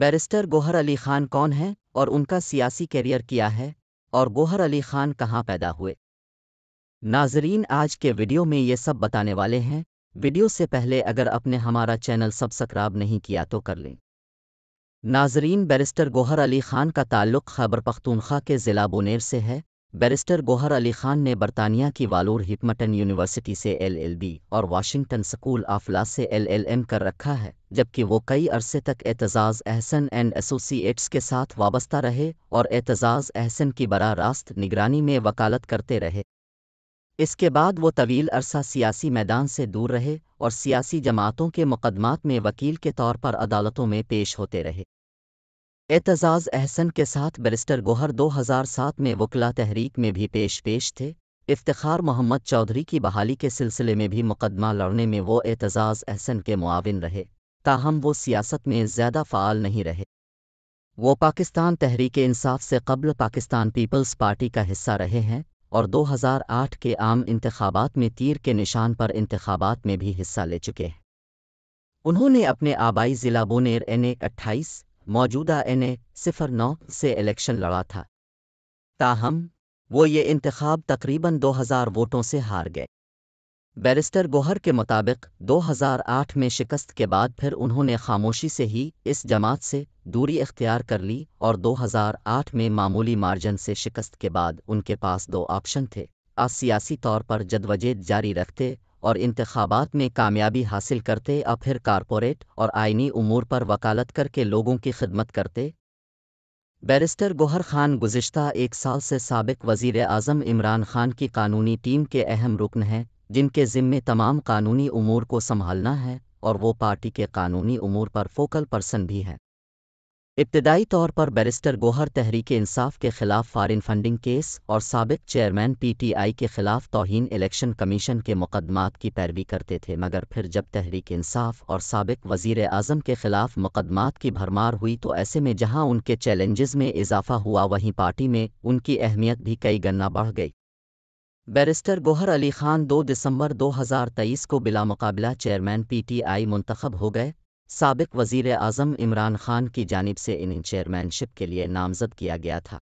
barrister Gohar Ali Khan कौन हैं और उनका सियासी कैरियर क्या है और गोहर अली खान कहाँ पैदा हुए नाजरीन आज के वीडियो में ये सब बताने वाले हैं वीडियो से पहले अगर अपने हमारा चैनल सब्सक्राइब नहीं किया तो कर लें नाजरीन बैरिस्टर गोहर अली खान का ताल्लुक खैबर पख्तूनख्वा के ज़िला बोनेर से है बैरिस्टर गोहर अली खान ने बरतानिया की वालूर हिकमटन यूनिवर्सिटी से एलएलबी और वाशिंगटन स्कूल ऑफ लॉ से एलएलएम कर रखा है जबकि वो कई अरसे तक एतजाज़ अहसन एंड एसोसिएट्स के साथ वाबस्ता रहे और एतजाज़ अहसन की बरा रास्त निगरानी में वकालत करते रहे इसके बाद वो तवील अरसा सियासी मैदान से दूर रहे और सियासी जमातों के मुकदमात में वकील के तौर पर अदालतों में पेश होते रहे एतजाज़ अहसन के साथ बैरिस्टर गोहर 2007 में वकला तहरीक में भी पेश पेश थे इफ्तार मोहम्मद चौधरी की बहाली के सिलसिले में भी मुकदमा लड़ने में वो एतजाज़ अहसन के मुआवन रहे ताहम वो सियासत में ज़्यादा फ़ाल नहीं रहे वो पाकिस्तान तहरीक इंसाफ से कबल पाकिस्तान पीपल्स पार्टी का हिस्सा रहे हैं और 2008 के आम इंतबात में तीर के निशान पर इंतबात में भी हिस्सा ले चुके हैं उन्होंने अपने आबाई ज़िला बोनेर एन ए अट्ठाईस मौजूदा एन ए सिफर नौ से इलेक्शन लड़ा था ताहम वो ये इंतखब तकरीबन 2000 वोटों से हार गए बैरिस्टर गोहर के मुताबिक 2008 में शिकस्त के बाद फिर उन्होंने खामोशी से ही इस जमात से दूरी इख्तियार कर ली और 2008 में मामूली मार्जन से शिकस्त के बाद उनके पास दो ऑप्शन थे आज सियासी तौर पर जदवजेद जारी रखते और इंतबात में कामयाबी हासिल करते और फिर कारपोरेट और आइनी उमूर पर वकालत करके लोगों की खिदमत करते बैरिस्टर गोहर खान गुजशत एक साल से सबक वजीर अजम इमरान खान की कानूनी टीम के अहम रुकन हैं जिनके ज़िम्मे तमाम कानूनी उमूर को संभालना है और वो पार्टी के कानूनी उमूर पर फोकल पर्सन भी हैं इब्तदाई तौर पर बैरिस्टर गोहर तहरीक इंसाफ के खिलाफ फ़ारिन फंडिंग केस और सबक चेयरमैन पीटीआई के खिलाफ तोहन इलेक्शन कमीशन के मुकदमात की पैरवी करते थे मगर फिर जब तहरीक इंसाफ और सबक वजीर आजम के खिलाफ मुकदमात की भरमार हुई तो ऐसे में जहां उनके चैलेंजेस में इजाफा हुआ वहीं पार्टी में उनकी अहमियत भी कई गन्ना बढ़ गई बैरिस्टर गोहर अली खान 2 दिसंबर 2023 को बिला मुकाबला चेयरमैन पीटीआई मुंतखब हो गए सबक वजीर अजम इमरान खान की जानब से इन चेयरमैनशिप के लिए नामज़द किया गया था